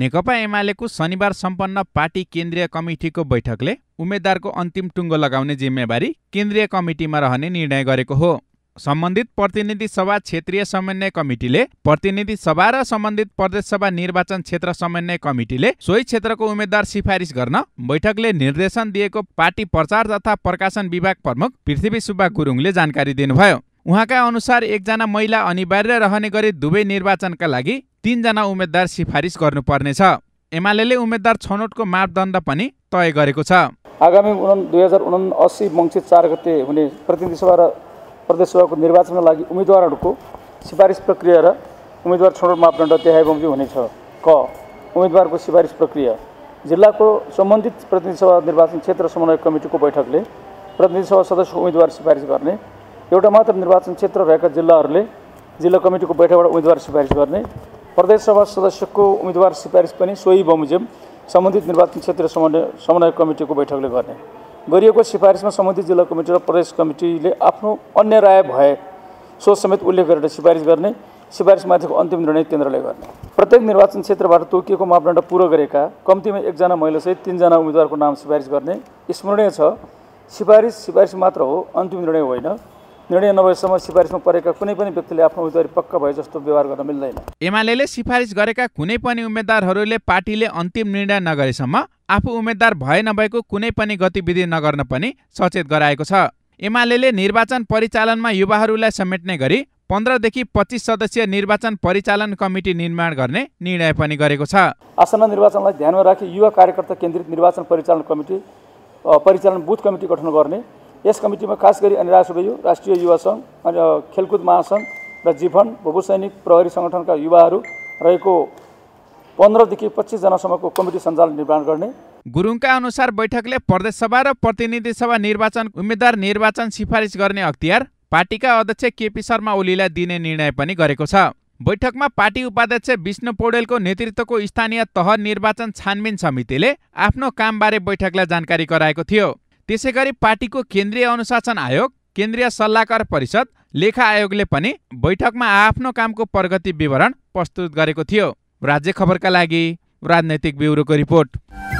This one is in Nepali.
नेकपा एमालेको शनिबार सम्पन्न पार्टी केन्द्रीय कमिटीको बैठकले उम्मेद्वारको अन्तिम टुङ्गो लगाउने जिम्मेवारी केन्द्रीय कमिटीमा रहने निर्णय गरेको हो सम्बन्धित प्रतिनिधि सभा क्षेत्रीय समन्वय कमिटीले प्रतिनिधि सभा र सम्बन्धित प्रदेशसभा निर्वाचन क्षेत्र समन्वय कमिटीले सोही क्षेत्रको उम्मेद्वार सिफारिस गर्न बैठकले निर्देशन दिएको पार्टी प्रचार तथा प्रकाशन विभाग प्रमुख पृथ्वी सुब्बा गुरुङले जानकारी दिनुभयो उहाँका अनुसार एकजना महिला अनिवार्य रहने गरी दुवै निर्वाचनका लागि तिनजना उम्मेद्वार सिफारिस गर्नुपर्नेछ एमाले उम्मेद्वार छनौटको मापदण्ड पनि तय गरेको छ आगामी दुई हजार उना असी मङ्सिर चार गते हुने प्रतिनिधि सभा र प्रदेश सभाको निर्वाचनका लागि उम्मेद्वारहरूको सिफारिस प्रक्रिया र उम्मेद्वार छनौट मापदण्ड बमोजिम हुनेछ क उम्मेद्वारको सिफारिस प्रक्रिया जिल्लाको सम्बन्धित प्रतिनिधि सभा निर्वाचन क्षेत्र समन्वय कमिटीको बैठकले प्रतिनिधि सभा सदस्यको उम्मेद्वार सिफारिस गर्ने एउटा मात्र निर्वाचन क्षेत्र रहेका जिल्लाहरूले जिल्ला कमिटीको बैठकबाट उम्मेदवार सिफारिस गर्ने प्रदेशसभा सदस्यको उम्मेदवार सिफारिस पनि सोही बमोजिम सम्बन्धित निर्वाचन क्षेत्र समन्वय समन्वय कमिटीको बैठकले गर्ने गरिएको सिफारिसमा सम्बन्धित जिल्ला कमिटी र प्रदेश कमिटीले आफ्नो अन्य राय भए सोच समेत उल्लेख गरेर सिफारिस गर्ने सिफारिसमाथिको अन्तिम निर्णय केन्द्रले गर्ने प्रत्येक निर्वाचन क्षेत्रबाट तोकिएको मापदण्ड पुरा गरेका कम्तीमा एकजना महिलासहित तिनजना उम्मेदवारको नाम सिफारिस गर्ने स्मरणीय छ सिफारिस सिफारिस मात्र हो अन्तिम निर्णय होइन निर्णय नभएसम्म सिफारिसमा परेका कुनै पनि व्यक्तिले आफ्नो उम्मेदवारी पक्का भए जस्तो व्यवहार गर्न मिल्दैन एमाले सिफारिस गरेका कुनै पनि उम्मेद्वारहरूले पार्टीले अन्तिम निर्णय नगरेसम्म आफू उम्मेद्वार भए नभएको कुनै पनि गतिविधि नगर्न पनि सचेत गराएको छ एमाले निर्वाचन परिचालनमा युवाहरूलाई समेट्ने गरी पन्ध्रदेखि पच्चिस सदस्यीय निर्वाचन परिचालन कमिटी निर्माण गर्ने निर्णय पनि गरेको छ आसन्न निर्वाचनलाई ध्यानमा राखी युवा कार्यकर्ता केन्द्रित निर्वाचन परिचालन कमिटी परिचालन बुथ कमिटी गठन गर्ने यस कमिटीमा खास गरी अनि यु राष्ट्रिय युवा सङ्घ अनि खेलकुद महासङ्घ र जीवन भूसैनिक प्रहरी सङ्गठनका युवाहरू रहेको पन्ध्रदेखि पच्चिसजनासम्मको कमिटी सञ्जाल निर्माण गर्ने गुरुङका अनुसार बैठकले प्रदेशसभा र प्रतिनिधि सभा निर्वाचन उम्मेद्वार निर्वाचन सिफारिस गर्ने अख्तियार पार्टीका अध्यक्ष केपी शर्मा ओलीलाई दिने निर्णय पनि गरेको छ बैठकमा पार्टी उपाध्यक्ष विष्णु पौडेलको नेतृत्वको स्थानीय तह निर्वाचन छानबिन समितिले आफ्नो कामबारे बैठकलाई जानकारी गराएको थियो गरी पार्टीको केन्द्रीय अनुशासन आयोग केन्द्रीय सल्लाहकार परिषद लेखा आयोगले पनि बैठकमा आफ्नो कामको प्रगति विवरण प्रस्तुत गरेको थियो राज्य खबरका लागि राजनैतिक ब्युरोको रिपोर्ट